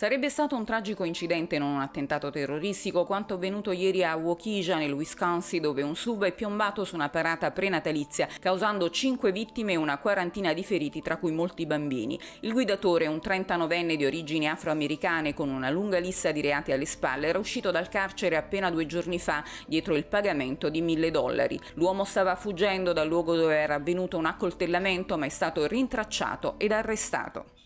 Sarebbe stato un tragico incidente, non un attentato terroristico, quanto avvenuto ieri a Waukesha, nel Wisconsin, dove un sub è piombato su una parata prenatalizia, causando 5 vittime e una quarantina di feriti, tra cui molti bambini. Il guidatore, un 39enne di origini afroamericane con una lunga lista di reati alle spalle, era uscito dal carcere appena due giorni fa, dietro il pagamento di 1000 dollari. L'uomo stava fuggendo dal luogo dove era avvenuto un accoltellamento, ma è stato rintracciato ed arrestato.